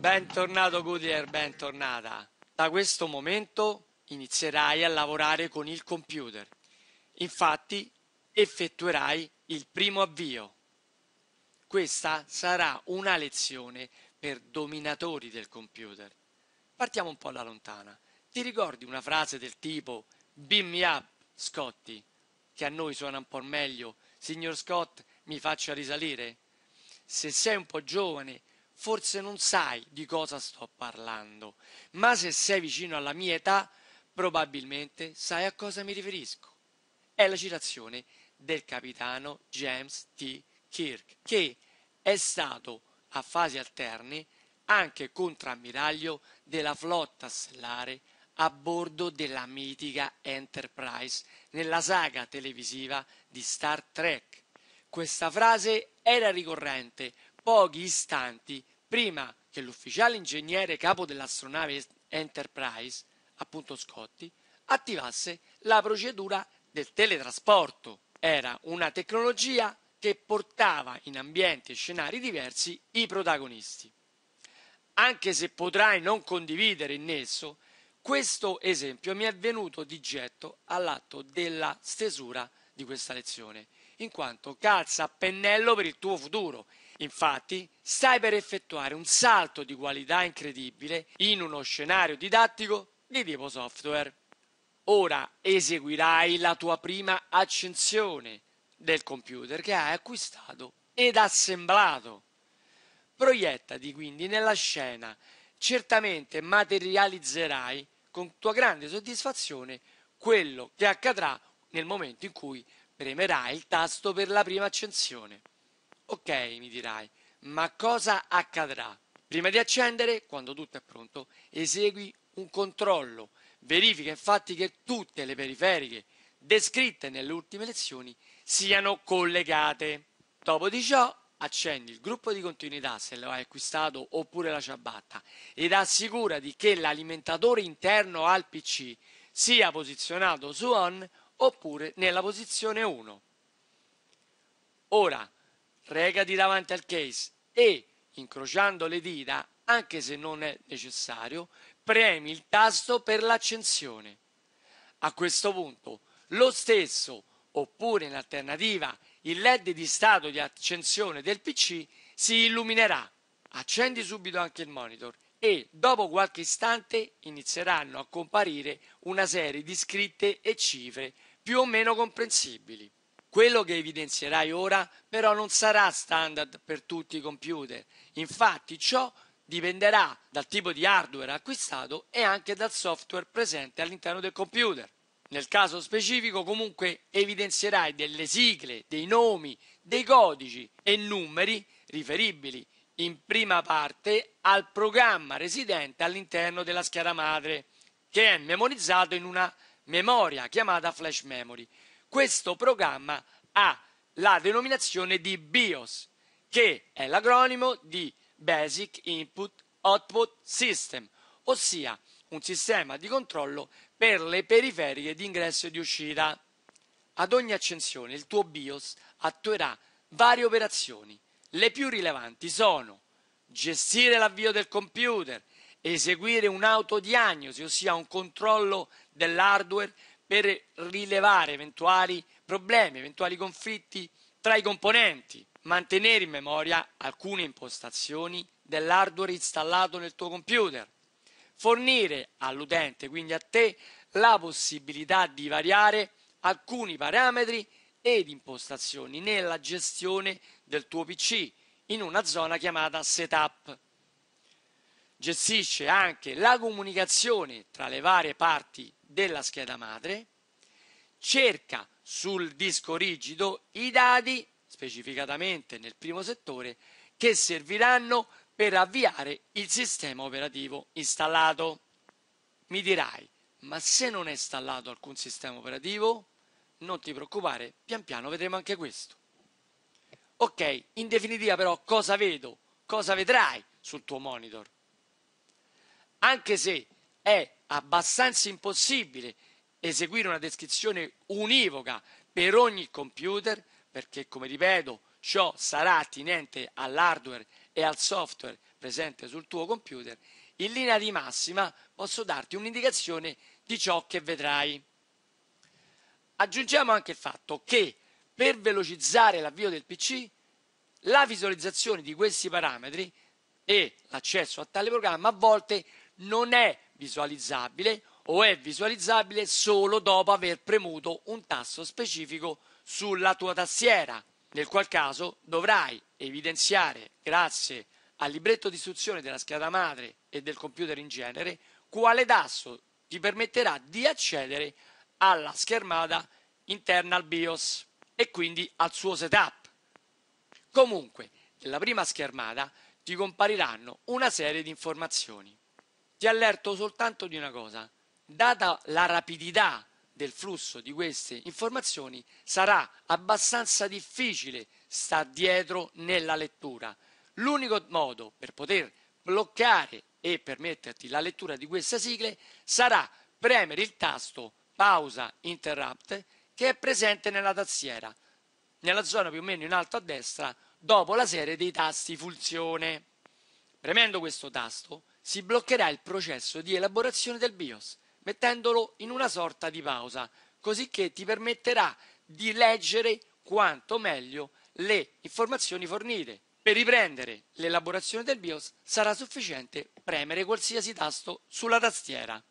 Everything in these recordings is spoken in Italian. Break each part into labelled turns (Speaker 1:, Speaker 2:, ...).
Speaker 1: Bentornato Goodyear, bentornata. Da questo momento inizierai a lavorare con il computer. Infatti effettuerai il primo avvio. Questa sarà una lezione per dominatori del computer. Partiamo un po' alla lontana. Ti ricordi una frase del tipo Beam me up, Scotty? che a noi suona un po' meglio, signor Scott, mi faccia risalire? Se sei un po' giovane forse non sai di cosa sto parlando, ma se sei vicino alla mia età, probabilmente sai a cosa mi riferisco. È la citazione del capitano James T. Kirk, che è stato a fasi alterne anche contrammiraglio della flotta stellare a bordo della mitica Enterprise nella saga televisiva di Star Trek. Questa frase era ricorrente pochi istanti prima che l'ufficiale ingegnere capo dell'astronave Enterprise, appunto Scotti, attivasse la procedura del teletrasporto. Era una tecnologia che portava in ambienti e scenari diversi i protagonisti. Anche se potrai non condividere il nesso, questo esempio mi è venuto di getto all'atto della stesura di questa lezione, in quanto calza a pennello per il tuo futuro Infatti, stai per effettuare un salto di qualità incredibile in uno scenario didattico di tipo software. Ora eseguirai la tua prima accensione del computer che hai acquistato ed assemblato. Proiettati quindi nella scena, certamente materializzerai con tua grande soddisfazione quello che accadrà nel momento in cui premerai il tasto per la prima accensione. Ok, mi dirai, ma cosa accadrà? Prima di accendere, quando tutto è pronto, esegui un controllo. Verifica infatti che tutte le periferiche descritte nelle ultime lezioni siano collegate. Dopo di ciò accendi il gruppo di continuità se lo hai acquistato oppure la ciabatta ed assicurati che l'alimentatore interno al PC sia posizionato su on oppure nella posizione 1. Ora Pregati davanti al case e, incrociando le dita, anche se non è necessario, premi il tasto per l'accensione. A questo punto, lo stesso, oppure in alternativa, il LED di stato di accensione del PC si illuminerà. Accendi subito anche il monitor e dopo qualche istante inizieranno a comparire una serie di scritte e cifre più o meno comprensibili. Quello che evidenzierai ora però non sarà standard per tutti i computer. Infatti ciò dipenderà dal tipo di hardware acquistato e anche dal software presente all'interno del computer. Nel caso specifico comunque evidenzierai delle sigle, dei nomi, dei codici e numeri riferibili in prima parte al programma residente all'interno della scheda madre, che è memorizzato in una memoria chiamata flash memory, questo programma ha la denominazione di BIOS, che è l'acronimo di Basic Input Output System, ossia un sistema di controllo per le periferiche di ingresso e di uscita. Ad ogni accensione il tuo BIOS attuerà varie operazioni. Le più rilevanti sono gestire l'avvio del computer, eseguire un'autodiagnosi, ossia un controllo dell'hardware per rilevare eventuali problemi, eventuali conflitti tra i componenti, mantenere in memoria alcune impostazioni dell'hardware installato nel tuo computer, fornire all'utente, quindi a te, la possibilità di variare alcuni parametri ed impostazioni nella gestione del tuo PC in una zona chiamata setup. Gestisce anche la comunicazione tra le varie parti della scheda madre cerca sul disco rigido i dati, specificatamente nel primo settore, che serviranno per avviare il sistema operativo installato. Mi dirai, ma se non è installato alcun sistema operativo, non ti preoccupare, pian piano vedremo anche questo. Ok, in definitiva però cosa vedo? Cosa vedrai sul tuo monitor? Anche se è abbastanza impossibile eseguire una descrizione univoca per ogni computer, perché come ripeto ciò sarà attinente all'hardware e al software presente sul tuo computer, in linea di massima posso darti un'indicazione di ciò che vedrai. Aggiungiamo anche il fatto che per velocizzare l'avvio del PC, la visualizzazione di questi parametri e l'accesso a tale programma a volte non è visualizzabile o è visualizzabile solo dopo aver premuto un tasto specifico sulla tua tastiera, nel qual caso dovrai evidenziare, grazie al libretto di istruzione della scheda madre e del computer in genere, quale tasto ti permetterà di accedere alla schermata interna al BIOS e quindi al suo setup. Comunque, nella prima schermata ti compariranno una serie di informazioni. Ti allerto soltanto di una cosa data la rapidità del flusso di queste informazioni, sarà abbastanza difficile sta dietro nella lettura. L'unico modo per poter bloccare e permetterti la lettura di queste sigle sarà premere il tasto pausa interrupt che è presente nella tastiera, nella zona più o meno in alto a destra, dopo la serie dei tasti funzione. Premendo questo tasto si bloccherà il processo di elaborazione del BIOS mettendolo in una sorta di pausa, così che ti permetterà di leggere quanto meglio le informazioni fornite. Per riprendere l'elaborazione del BIOS sarà sufficiente premere qualsiasi tasto sulla tastiera.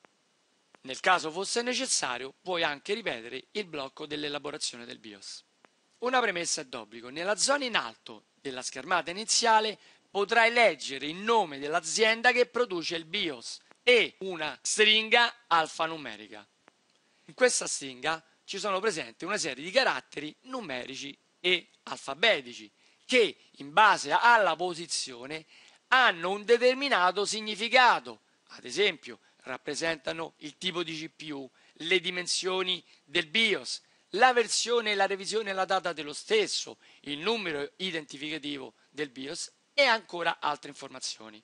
Speaker 1: Nel caso fosse necessario, puoi anche ripetere il blocco dell'elaborazione del BIOS. Una premessa d'obbligo. Nella zona in alto della schermata iniziale potrai leggere il nome dell'azienda che produce il BIOS e una stringa alfanumerica. In questa stringa ci sono presenti una serie di caratteri numerici e alfabetici che in base alla posizione hanno un determinato significato. Ad esempio, rappresentano il tipo di CPU, le dimensioni del BIOS, la versione, la revisione e la data dello stesso, il numero identificativo del BIOS e ancora altre informazioni.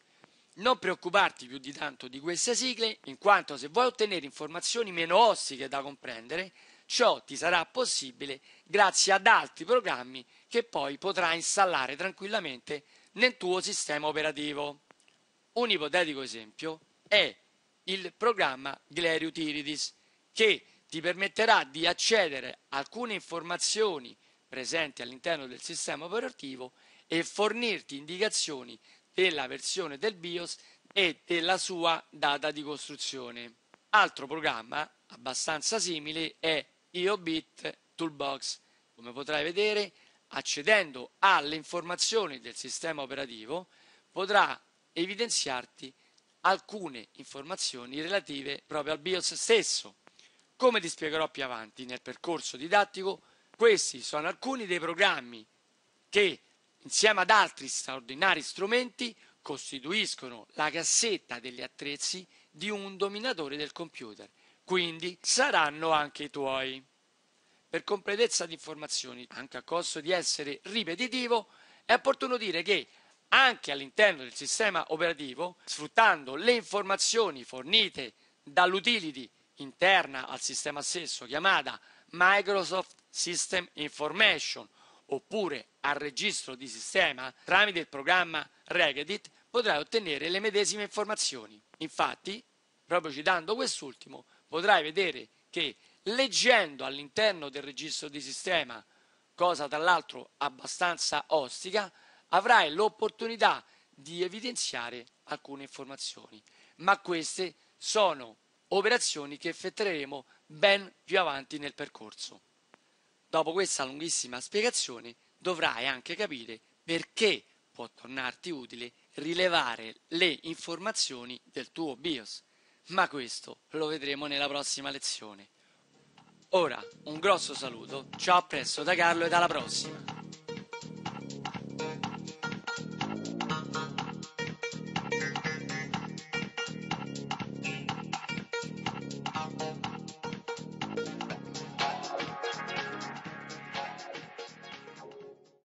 Speaker 1: Non preoccuparti più di tanto di queste sigle, in quanto se vuoi ottenere informazioni meno ostiche da comprendere, ciò ti sarà possibile grazie ad altri programmi che poi potrai installare tranquillamente nel tuo sistema operativo. Un ipotetico esempio è il programma Gleriutilities che ti permetterà di accedere a alcune informazioni presenti all'interno del sistema operativo e fornirti indicazioni della versione del BIOS e della sua data di costruzione. Altro programma abbastanza simile è IOBIT Toolbox. Come potrai vedere, accedendo alle informazioni del sistema operativo, potrà evidenziarti alcune informazioni relative proprio al BIOS stesso. Come ti spiegherò più avanti nel percorso didattico, questi sono alcuni dei programmi che insieme ad altri straordinari strumenti, costituiscono la cassetta degli attrezzi di un dominatore del computer, quindi saranno anche i tuoi. Per completezza di informazioni, anche a costo di essere ripetitivo, è opportuno dire che anche all'interno del sistema operativo, sfruttando le informazioni fornite dall'utility interna al sistema stesso chiamata Microsoft System Information oppure al registro di sistema tramite il programma Regedit potrai ottenere le medesime informazioni. Infatti, proprio citando quest'ultimo, potrai vedere che leggendo all'interno del registro di sistema, cosa tra l'altro abbastanza ostica, avrai l'opportunità di evidenziare alcune informazioni. Ma queste sono operazioni che effettueremo ben più avanti nel percorso. Dopo questa lunghissima spiegazione dovrai anche capire perché può tornarti utile rilevare le informazioni del tuo BIOS, ma questo lo vedremo nella prossima lezione. Ora, un grosso saluto, ciao presto da Carlo e alla prossima!